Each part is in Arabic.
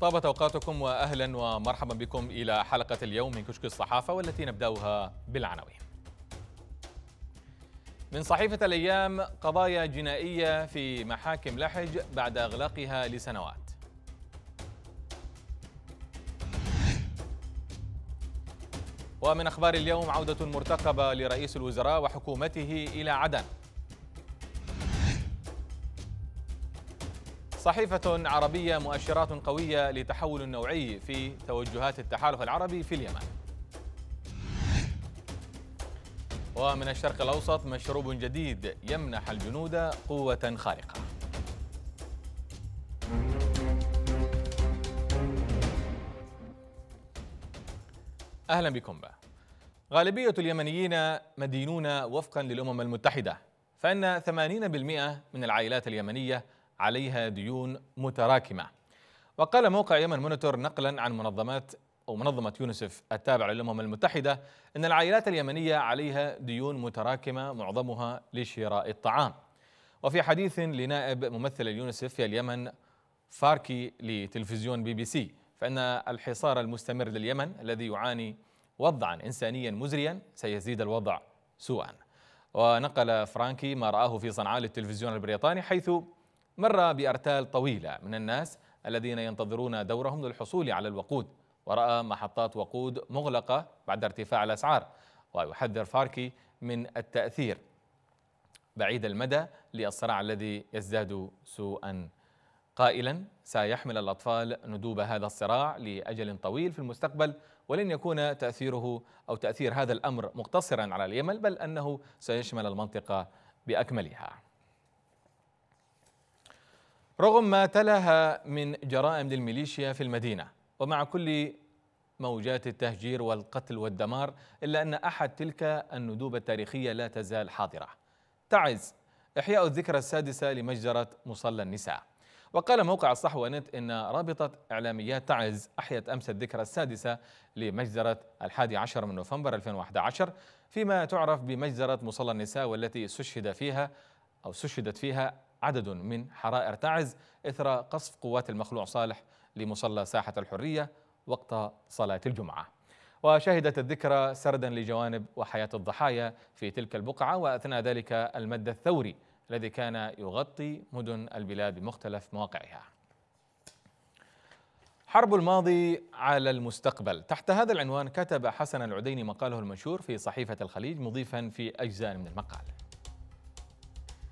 طابت اوقاتكم واهلا ومرحبا بكم الى حلقه اليوم من كشك الصحافه والتي نبداها بالعناوين. من صحيفه الايام قضايا جنائيه في محاكم لحج بعد اغلاقها لسنوات. ومن اخبار اليوم عوده مرتقبه لرئيس الوزراء وحكومته الى عدن. صحيفة عربية مؤشرات قوية لتحول نوعي في توجهات التحالف العربي في اليمن ومن الشرق الأوسط مشروب جديد يمنح الجنود قوة خارقة أهلا بكم بقى. غالبية اليمنيين مدينون وفقا للأمم المتحدة فإن 80% من العائلات اليمنية عليها ديون متراكمة وقال موقع يمن مونيتور نقلا عن منظمات أو منظمة يونسف التابعة للأمم المتحدة أن العائلات اليمنية عليها ديون متراكمة معظمها لشراء الطعام وفي حديث لنائب ممثل اليونسف في اليمن فاركي لتلفزيون بي بي سي فإن الحصار المستمر لليمن الذي يعاني وضعا إنسانيا مزريا سيزيد الوضع سوءا ونقل فرانكي ما رآه في صنعاء للتلفزيون البريطاني حيث مر بأرتال طويلة من الناس الذين ينتظرون دورهم للحصول على الوقود ورأى محطات وقود مغلقة بعد ارتفاع الأسعار ويحذر فاركي من التأثير بعيد المدى للصراع الذي يزداد سوءا قائلا سيحمل الأطفال ندوب هذا الصراع لأجل طويل في المستقبل ولن يكون تأثيره أو تأثير هذا الأمر مقتصرا على اليمن بل أنه سيشمل المنطقة بأكملها رغم ما تلاها من جرائم للميليشيا في المدينة ومع كل موجات التهجير والقتل والدمار إلا أن أحد تلك الندوب التاريخية لا تزال حاضرة تعز إحياء الذكرى السادسة لمجزرة مصلى النساء وقال موقع الصحوة نت إن رابطة إعلاميات تعز أحيت أمس الذكرى السادسة لمجزرة الحادي عشر من نوفمبر 2011 فيما تعرف بمجزرة مصلى النساء والتي استشهد فيها أو استشهدت فيها عدد من حرائر تعز إثر قصف قوات المخلوع صالح لمصلى ساحة الحرية وقت صلاة الجمعة وشهدت الذكرى سردا لجوانب وحياة الضحايا في تلك البقعة وأثناء ذلك المد الثوري الذي كان يغطي مدن البلاد بمختلف مواقعها حرب الماضي على المستقبل تحت هذا العنوان كتب حسن العديني مقاله المنشور في صحيفة الخليج مضيفا في أجزاء من المقال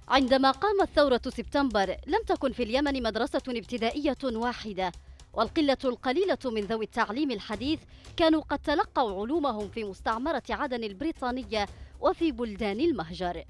عندما قامت ثورة سبتمبر لم تكن في اليمن مدرسة ابتدائية واحدة والقلة القليلة من ذوي التعليم الحديث كانوا قد تلقوا علومهم في مستعمرة عدن البريطانية وفي بلدان المهجر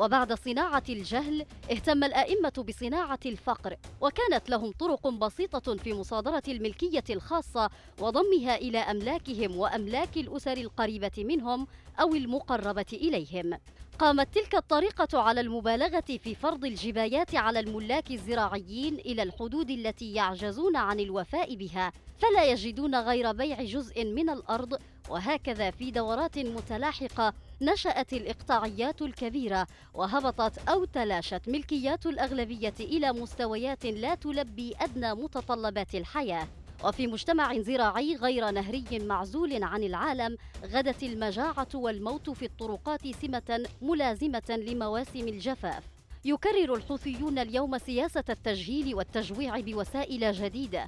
وبعد صناعة الجهل اهتم الأئمة بصناعة الفقر وكانت لهم طرق بسيطة في مصادرة الملكية الخاصة وضمها إلى أملاكهم وأملاك الأسر القريبة منهم أو المقربة إليهم قامت تلك الطريقة على المبالغة في فرض الجبايات على الملاك الزراعيين إلى الحدود التي يعجزون عن الوفاء بها فلا يجدون غير بيع جزء من الأرض وهكذا في دورات متلاحقة نشأت الإقطاعيات الكبيرة وهبطت أو تلاشت ملكيات الأغلبية إلى مستويات لا تلبي أدنى متطلبات الحياة وفي مجتمع زراعي غير نهري معزول عن العالم غدت المجاعة والموت في الطرقات سمة ملازمة لمواسم الجفاف يكرر الحوثيون اليوم سياسة التجهيل والتجويع بوسائل جديدة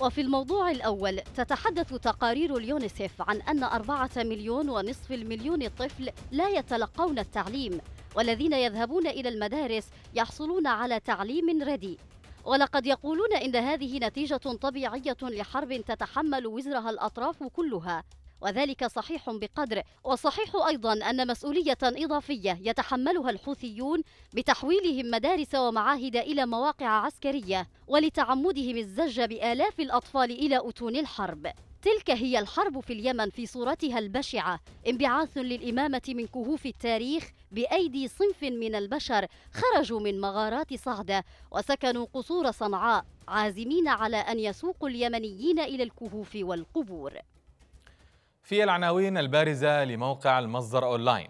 وفي الموضوع الأول تتحدث تقارير اليونيسف عن أن أربعة مليون ونصف المليون طفل لا يتلقون التعليم والذين يذهبون إلى المدارس يحصلون على تعليم رديء ولقد يقولون إن هذه نتيجة طبيعية لحرب تتحمل وزرها الأطراف كلها وذلك صحيح بقدر وصحيح أيضا أن مسؤولية إضافية يتحملها الحوثيون بتحويلهم مدارس ومعاهد إلى مواقع عسكرية ولتعمدهم الزج بآلاف الأطفال إلى أتون الحرب تلك هي الحرب في اليمن في صورتها البشعة انبعاث للإمامة من كهوف التاريخ بأيدي صنف من البشر خرجوا من مغارات صعدة وسكنوا قصور صنعاء عازمين على أن يسوقوا اليمنيين إلى الكهوف والقبور في العناوين البارزة لموقع المصدر أونلاين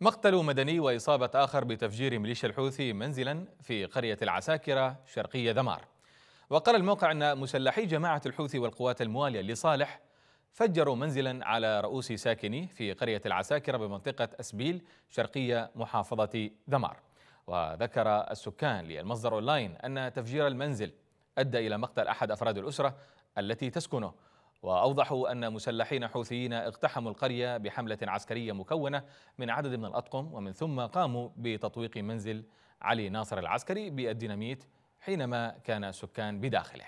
مقتل مدني وإصابة آخر بتفجير ميليشيا الحوثي منزلا في قرية العساكرة شرقية ذمار وقال الموقع أن مسلحي جماعة الحوثي والقوات الموالية لصالح فجروا منزلا على رؤوس ساكنيه في قرية العساكرة بمنطقة أسبيل شرقية محافظة دمار وذكر السكان للمصدر أونلاين أن تفجير المنزل أدى إلى مقتل أحد أفراد الأسرة التي تسكنه وأوضحوا أن مسلحين حوثيين اقتحموا القرية بحملة عسكرية مكونة من عدد من الأطقم ومن ثم قاموا بتطويق منزل علي ناصر العسكري بالديناميت حينما كان سكان بداخله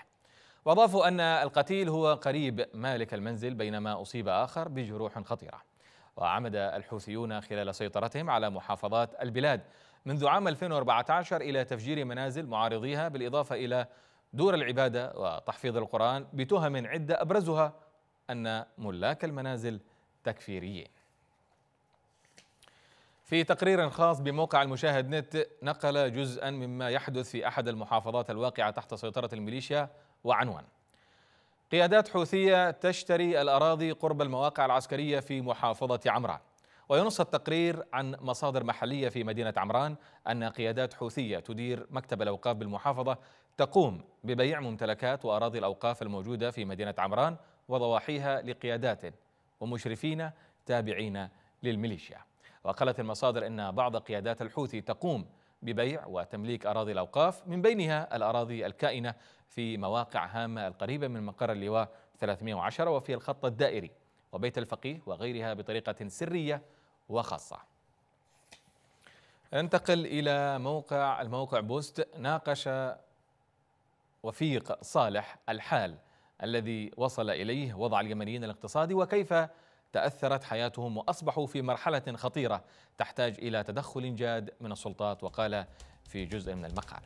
وأضافوا أن القتيل هو قريب مالك المنزل بينما أصيب آخر بجروح خطيرة وعمد الحوثيون خلال سيطرتهم على محافظات البلاد منذ عام 2014 إلى تفجير منازل معارضيها بالإضافة إلى دور العباده وتحفيظ القران بتهم عده ابرزها ان ملاك المنازل تكفيريين. في تقرير خاص بموقع المشاهد نت نقل جزءا مما يحدث في احد المحافظات الواقعه تحت سيطره الميليشيا وعنوان قيادات حوثيه تشتري الاراضي قرب المواقع العسكريه في محافظه عمران وينص التقرير عن مصادر محلية في مدينة عمران أن قيادات حوثية تدير مكتب الأوقاف بالمحافظة تقوم ببيع ممتلكات وأراضي الأوقاف الموجودة في مدينة عمران وضواحيها لقيادات ومشرفين تابعين للميليشيا وقالت المصادر أن بعض قيادات الحوثي تقوم ببيع وتمليك أراضي الأوقاف من بينها الأراضي الكائنة في مواقع هامة القريبة من مقر اللواء 310 وفي الخط الدائري وبيت الفقيه وغيرها بطريقة سرية وخاصة ننتقل إلى موقع الموقع بوست ناقش وفيق صالح الحال الذي وصل إليه وضع اليمنيين الاقتصادي وكيف تأثرت حياتهم وأصبحوا في مرحلة خطيرة تحتاج إلى تدخل جاد من السلطات وقال في جزء من المقال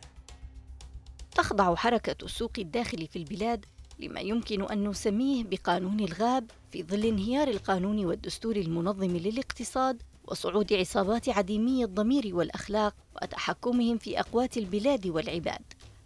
تخضع حركة السوق الداخلي في البلاد لما يمكن أن نسميه بقانون الغاب في ظل انهيار القانون والدستور المنظم للاقتصاد وصعود عصابات عديمي الضمير والاخلاق وتحكمهم في اقوات البلاد والعباد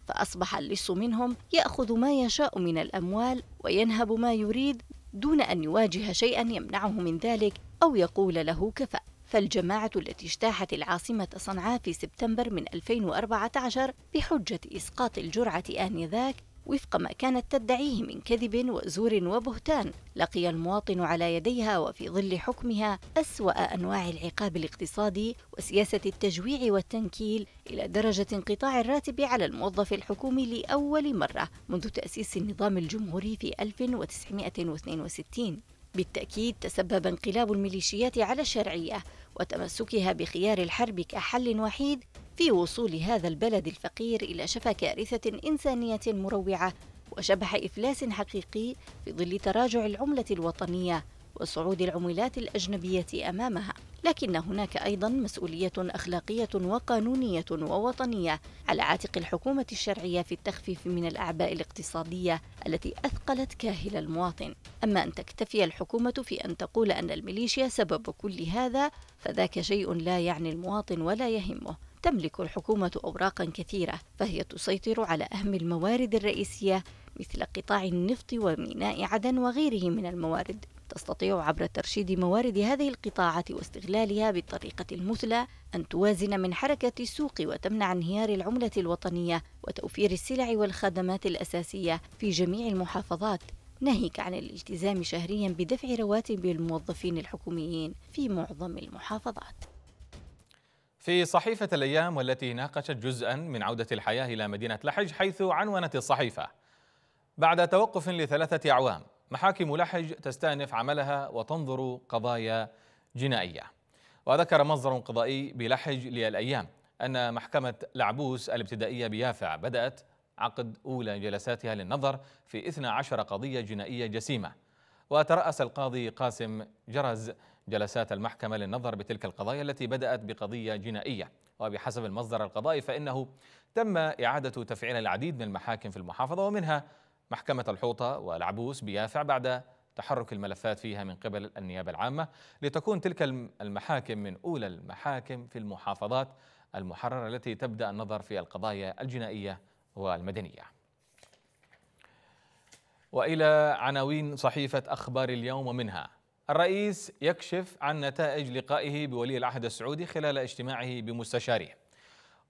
فاصبح اللص منهم ياخذ ما يشاء من الاموال وينهب ما يريد دون ان يواجه شيئا يمنعه من ذلك او يقول له كفى فالجماعة التي اجتاحت العاصمة صنعاء في سبتمبر من 2014 بحجة إسقاط الجرعة آنذاك وفق ما كانت تدعيه من كذب وزور وبهتان لقي المواطن على يديها وفي ظل حكمها أسوأ أنواع العقاب الاقتصادي وسياسة التجويع والتنكيل إلى درجة انقطاع الراتب على الموظف الحكومي لأول مرة منذ تأسيس النظام الجمهوري في 1962 بالتأكيد تسبب انقلاب الميليشيات على الشرعية وتمسكها بخيار الحرب كحل وحيد في وصول هذا البلد الفقير إلى شفا كارثة إنسانية مروعة وشبح إفلاس حقيقي في ظل تراجع العملة الوطنية وصعود العملات الأجنبية أمامها لكن هناك أيضا مسؤولية أخلاقية وقانونية ووطنية على عاتق الحكومة الشرعية في التخفيف من الأعباء الاقتصادية التي أثقلت كاهل المواطن أما أن تكتفي الحكومة في أن تقول أن الميليشيا سبب كل هذا فذاك شيء لا يعني المواطن ولا يهمه تملك الحكومة أوراقا كثيرة فهي تسيطر على أهم الموارد الرئيسية مثل قطاع النفط وميناء عدن وغيره من الموارد تستطيع عبر ترشيد موارد هذه القطاعات واستغلالها بالطريقة المثلى أن توازن من حركة السوق وتمنع انهيار العملة الوطنية وتوفير السلع والخدمات الأساسية في جميع المحافظات ناهيك عن الالتزام شهريا بدفع رواتب الموظفين الحكوميين في معظم المحافظات في صحيفة الأيام والتي ناقشت جزءا من عودة الحياة إلى مدينة لحج حيث عنونت الصحيفة بعد توقف لثلاثة أعوام محاكم لحج تستأنف عملها وتنظر قضايا جنائية وذكر مصدر قضائي بلحج للأيام أن محكمة لعبوس الابتدائية بيافع بدأت عقد أولى جلساتها للنظر في 12 قضية جنائية جسيمة وترأس القاضي قاسم جرز جلسات المحكمة للنظر بتلك القضايا التي بدأت بقضية جنائية وبحسب المصدر القضائي فإنه تم إعادة تفعيل العديد من المحاكم في المحافظة ومنها محكمة الحوطة والعبوس بيافع بعد تحرك الملفات فيها من قبل النيابة العامة لتكون تلك المحاكم من أولى المحاكم في المحافظات المحررة التي تبدأ النظر في القضايا الجنائية والمدنية وإلى عناوين صحيفة أخبار اليوم ومنها الرئيس يكشف عن نتائج لقائه بولي العهد السعودي خلال اجتماعه بمستشاريه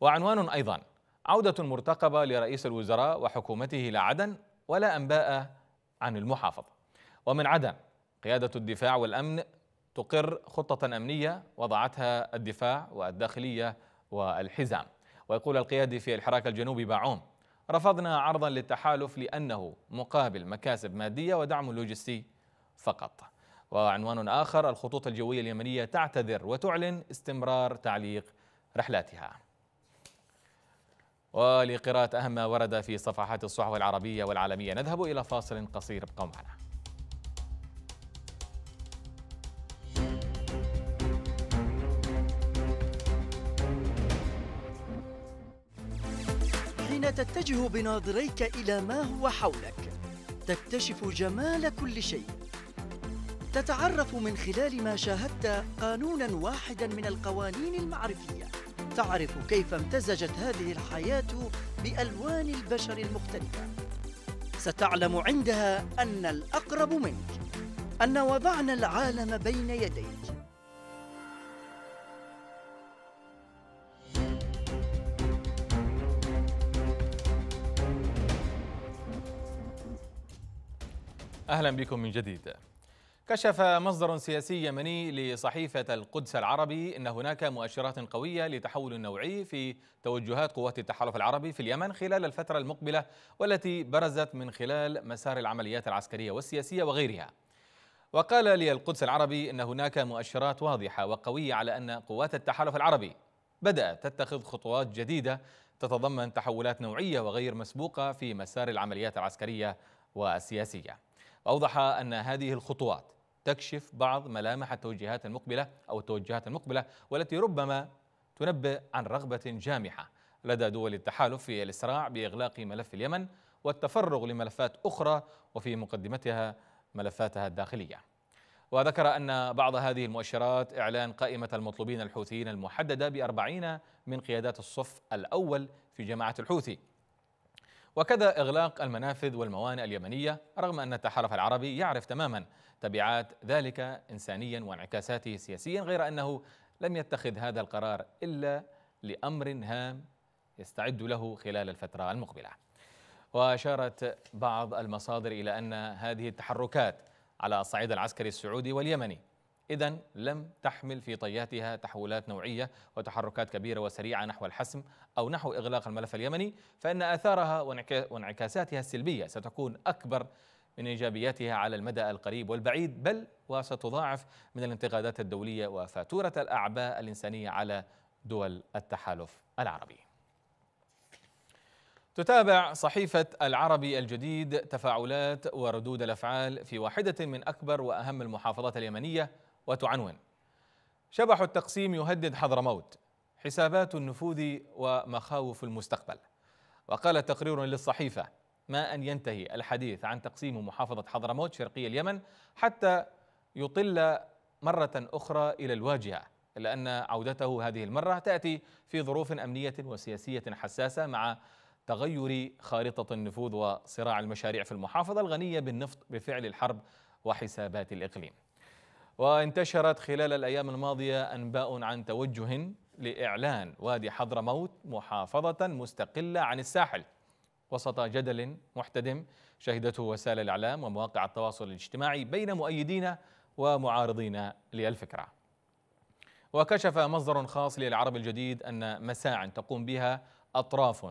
وعنوان أيضا عودة مرتقبة لرئيس الوزراء وحكومته إلى عدن ولا أنباء عن المحافظة ومن عدن قيادة الدفاع والأمن تقر خطة أمنية وضعتها الدفاع والداخلية والحزام ويقول القيادي في الحراك الجنوبي باعوم رفضنا عرضا للتحالف لأنه مقابل مكاسب مادية ودعم لوجستي فقط وعنوان آخر الخطوط الجوية اليمنية تعتذر وتعلن استمرار تعليق رحلاتها ولقراءة أهم ما ورد في صفحات الصحف العربية والعالمية نذهب إلى فاصل قصير ابقوا معنا حين تتجه بناظريك إلى ما هو حولك تكتشف جمال كل شيء تتعرف من خلال ما شاهدت قانونا واحدا من القوانين المعرفيه تعرف كيف امتزجت هذه الحياه بالوان البشر المختلفه ستعلم عندها ان الاقرب منك ان وضعنا العالم بين يديك اهلا بكم من جديد كشف مصدر سياسي يمني لصحيفة القدس العربي أن هناك مؤشرات قوية لتحول نوعي في توجهات قوات التحالف العربي في اليمن خلال الفترة المقبلة والتي برزت من خلال مسار العمليات العسكرية والسياسية وغيرها وقال للقدس العربي أن هناك مؤشرات واضحة وقوية على أن قوات التحالف العربي بدأت تتخذ خطوات جديدة تتضمن تحولات نوعية وغير مسبوقة في مسار العمليات العسكرية والسياسية وأوضح أن هذه الخطوات تكشف بعض ملامح التوجهات المقبلة أو التوجهات المقبلة والتي ربما تنبئ عن رغبة جامحة لدى دول التحالف في الإسراع بإغلاق ملف اليمن والتفرغ لملفات أخرى وفي مقدمتها ملفاتها الداخلية وذكر أن بعض هذه المؤشرات إعلان قائمة المطلوبين الحوثيين المحددة بأربعين من قيادات الصف الأول في جماعة الحوثي وكذا إغلاق المنافذ والموانئ اليمنية رغم أن التحالف العربي يعرف تماما تبعات ذلك إنسانيا وانعكاساته سياسيا غير أنه لم يتخذ هذا القرار إلا لأمر هام يستعد له خلال الفترة المقبلة وأشارت بعض المصادر إلى أن هذه التحركات على الصعيد العسكري السعودي واليمني إذا لم تحمل في طياتها تحولات نوعية وتحركات كبيرة وسريعة نحو الحسم أو نحو إغلاق الملف اليمني فإن آثارها وانعكاساتها السلبية ستكون أكبر من إيجابياتها على المدى القريب والبعيد بل وستضاعف من الانتقادات الدولية وفاتورة الأعباء الإنسانية على دول التحالف العربي تتابع صحيفة العربي الجديد تفاعلات وردود الأفعال في واحدة من أكبر وأهم المحافظات اليمنية وتعنون شبح التقسيم يهدد حضرموت حسابات النفوذ ومخاوف المستقبل وقال تقرير للصحيفة ما أن ينتهي الحديث عن تقسيم محافظة حضرموت شرقي اليمن حتى يطل مرة أخرى إلى الواجهة إلا أن عودته هذه المرة تأتي في ظروف أمنية وسياسية حساسة مع تغير خارطة النفوذ وصراع المشاريع في المحافظة الغنية بالنفط بفعل الحرب وحسابات الإقليم وانتشرت خلال الأيام الماضية أنباء عن توجه لإعلان وادي حضرموت محافظة مستقلة عن الساحل وسط جدل محتدم شهدته وسائل الإعلام ومواقع التواصل الاجتماعي بين مؤيدين ومعارضين للفكرة وكشف مصدر خاص للعرب الجديد أن مساعا تقوم بها أطراف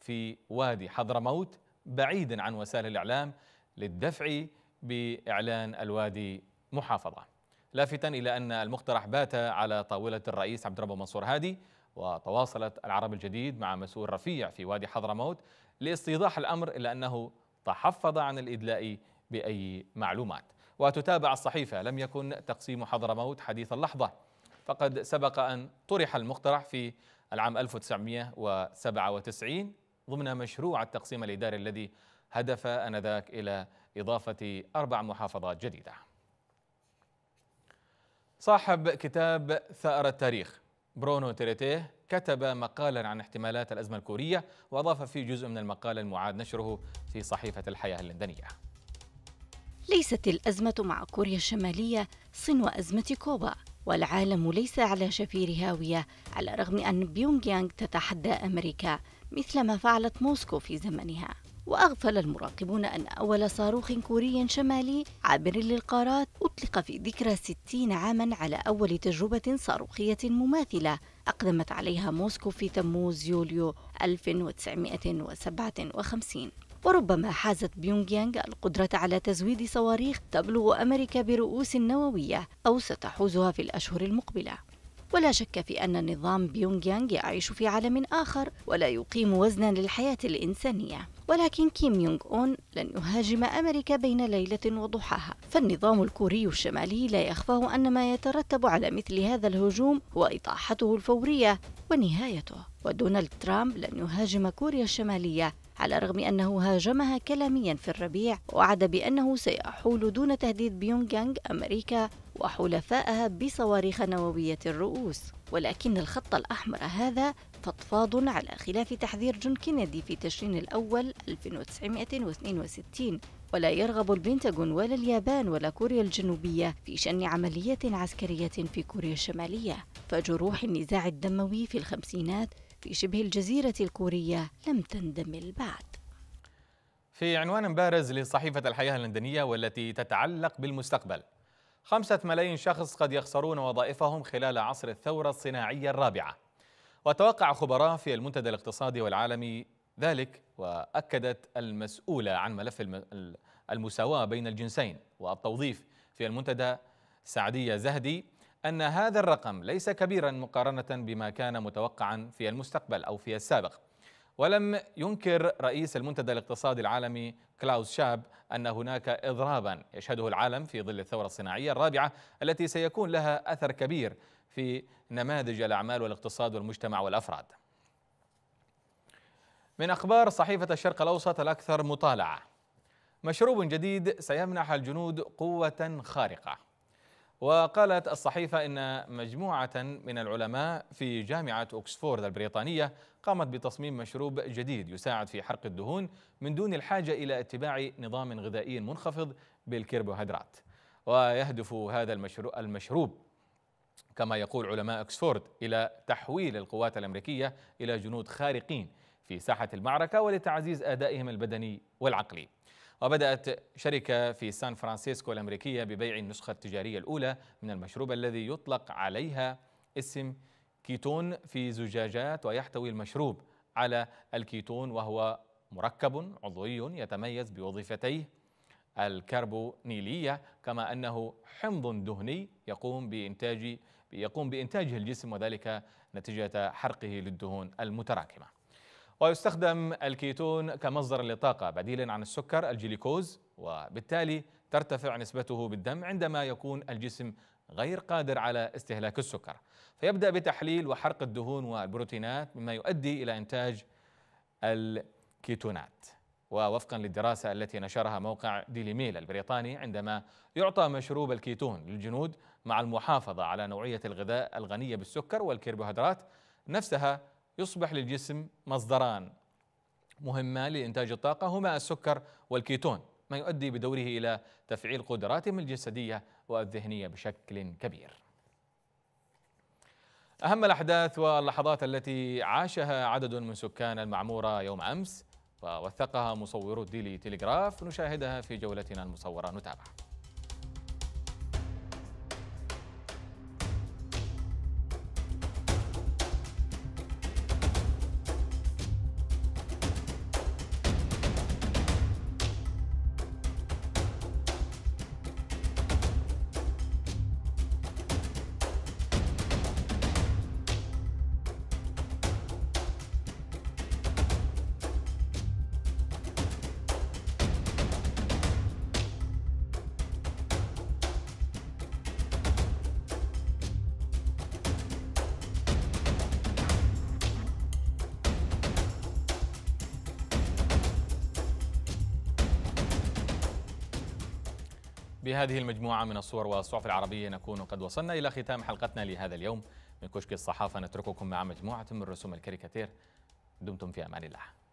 في وادي حضرموت بعيدا عن وسائل الإعلام للدفع بإعلان الوادي محافظة لافتا إلى أن المقترح بات على طاولة الرئيس عبد ربه منصور هادي وتواصلت العرب الجديد مع مسؤول رفيع في وادي حضرموت لاستيضاح الأمر إلا أنه تحفظ عن الإدلاء بأي معلومات وتتابع الصحيفة لم يكن تقسيم حضرموت حديث اللحظة فقد سبق أن طرح المقترح في العام 1997 ضمن مشروع التقسيم الإداري الذي هدف أنذاك إلى إضافة أربع محافظات جديدة صاحب كتاب ثأر التاريخ برونو تيريتيه كتب مقالا عن احتمالات الأزمة الكورية وأضاف فيه جزء من المقال المعاد نشره في صحيفة الحياة اللندنية ليست الأزمة مع كوريا الشمالية صنو أزمة كوبا والعالم ليس على شفير هاوية على الرغم أن بيونغ يانغ تتحدى أمريكا مثلما فعلت موسكو في زمنها وأغفل المراقبون أن أول صاروخ كوري شمالي عابر للقارات أطلق في ذكرى 60 عاما على أول تجربة صاروخية مماثلة أقدمت عليها موسكو في تموز يوليو 1957 وربما حازت بيونغ يانغ القدرة على تزويد صواريخ تبلغ أمريكا برؤوس نووية أو ستحوزها في الأشهر المقبلة ولا شك في أن نظام بيونغ يانغ يعيش في عالم آخر ولا يقيم وزنا للحياة الإنسانية ولكن كيم يونغ أون لن يهاجم أمريكا بين ليلة وضحاها فالنظام الكوري الشمالي لا يخفاه أن ما يترتب على مثل هذا الهجوم هو إطاحته الفورية ونهايته ودونالد ترامب لن يهاجم كوريا الشمالية على الرغم أنه هاجمها كلاميا في الربيع وعد بأنه سيحول دون تهديد يانغ أمريكا وحلفائها بصواريخ نووية الرؤوس ولكن الخط الأحمر هذا فضفاض على خلاف تحذير جون كينيدي في تشرين الأول 1962 ولا يرغب البنتاغون ولا اليابان ولا كوريا الجنوبية في شن عملية عسكرية في كوريا الشمالية فجروح النزاع الدموي في الخمسينات في شبه الجزيرة الكورية لم تندمل بعد في عنوان بارز لصحيفة الحياة اللندنية والتي تتعلق بالمستقبل خمسة ملايين شخص قد يخسرون وظائفهم خلال عصر الثورة الصناعية الرابعة وتوقع خبراء في المنتدى الاقتصادي والعالمي ذلك وأكدت المسؤولة عن ملف المساواة بين الجنسين والتوظيف في المنتدى سعدية زهدي أن هذا الرقم ليس كبيرا مقارنة بما كان متوقعا في المستقبل أو في السابق ولم ينكر رئيس المنتدى الاقتصادي العالمي كلاوس شاب أن هناك إضرابا يشهده العالم في ظل الثورة الصناعية الرابعة التي سيكون لها أثر كبير في نماذج الاعمال والاقتصاد والمجتمع والافراد. من اخبار صحيفه الشرق الاوسط الاكثر مطالعه. مشروب جديد سيمنح الجنود قوه خارقه. وقالت الصحيفة إن مجموعة من العلماء في جامعة أكسفورد البريطانية قامت بتصميم مشروب جديد يساعد في حرق الدهون من دون الحاجة إلى اتباع نظام غذائي منخفض بالكربوهيدرات ويهدف هذا المشروب كما يقول علماء أكسفورد إلى تحويل القوات الأمريكية إلى جنود خارقين في ساحة المعركة ولتعزيز أدائهم البدني والعقلي وبدأت شركة في سان فرانسيسكو الأمريكية ببيع النسخة التجارية الأولى من المشروب الذي يطلق عليها اسم كيتون في زجاجات ويحتوي المشروب على الكيتون وهو مركب عضوي يتميز بوظيفتيه الكربونيلية كما أنه حمض دهني يقوم بإنتاج يقوم بإنتاجه الجسم وذلك نتيجة حرقه للدهون المتراكمة ويستخدم الكيتون كمصدر للطاقة بديلا عن السكر الجليكوز وبالتالي ترتفع نسبته بالدم عندما يكون الجسم غير قادر على استهلاك السكر فيبدأ بتحليل وحرق الدهون والبروتينات مما يؤدي إلى إنتاج الكيتونات ووفقا للدراسة التي نشرها موقع ديلي ميل البريطاني عندما يعطى مشروب الكيتون للجنود مع المحافظة على نوعية الغذاء الغنية بالسكر والكربوهيدرات نفسها يصبح للجسم مصدران مهمة لإنتاج الطاقة هما السكر والكيتون ما يؤدي بدوره إلى تفعيل قدراتهم الجسدية والذهنية بشكل كبير أهم الأحداث واللحظات التي عاشها عدد من سكان المعمورة يوم أمس ووثقها مصور ديلي تيليغراف نشاهدها في جولتنا المصورة نتابع بهذه المجموعة من الصور والصحف العربية نكون قد وصلنا إلى ختام حلقتنا لهذا اليوم من كشك الصحافة نترككم مع مجموعة من رسوم الكاريكاتير دمتم في أمان الله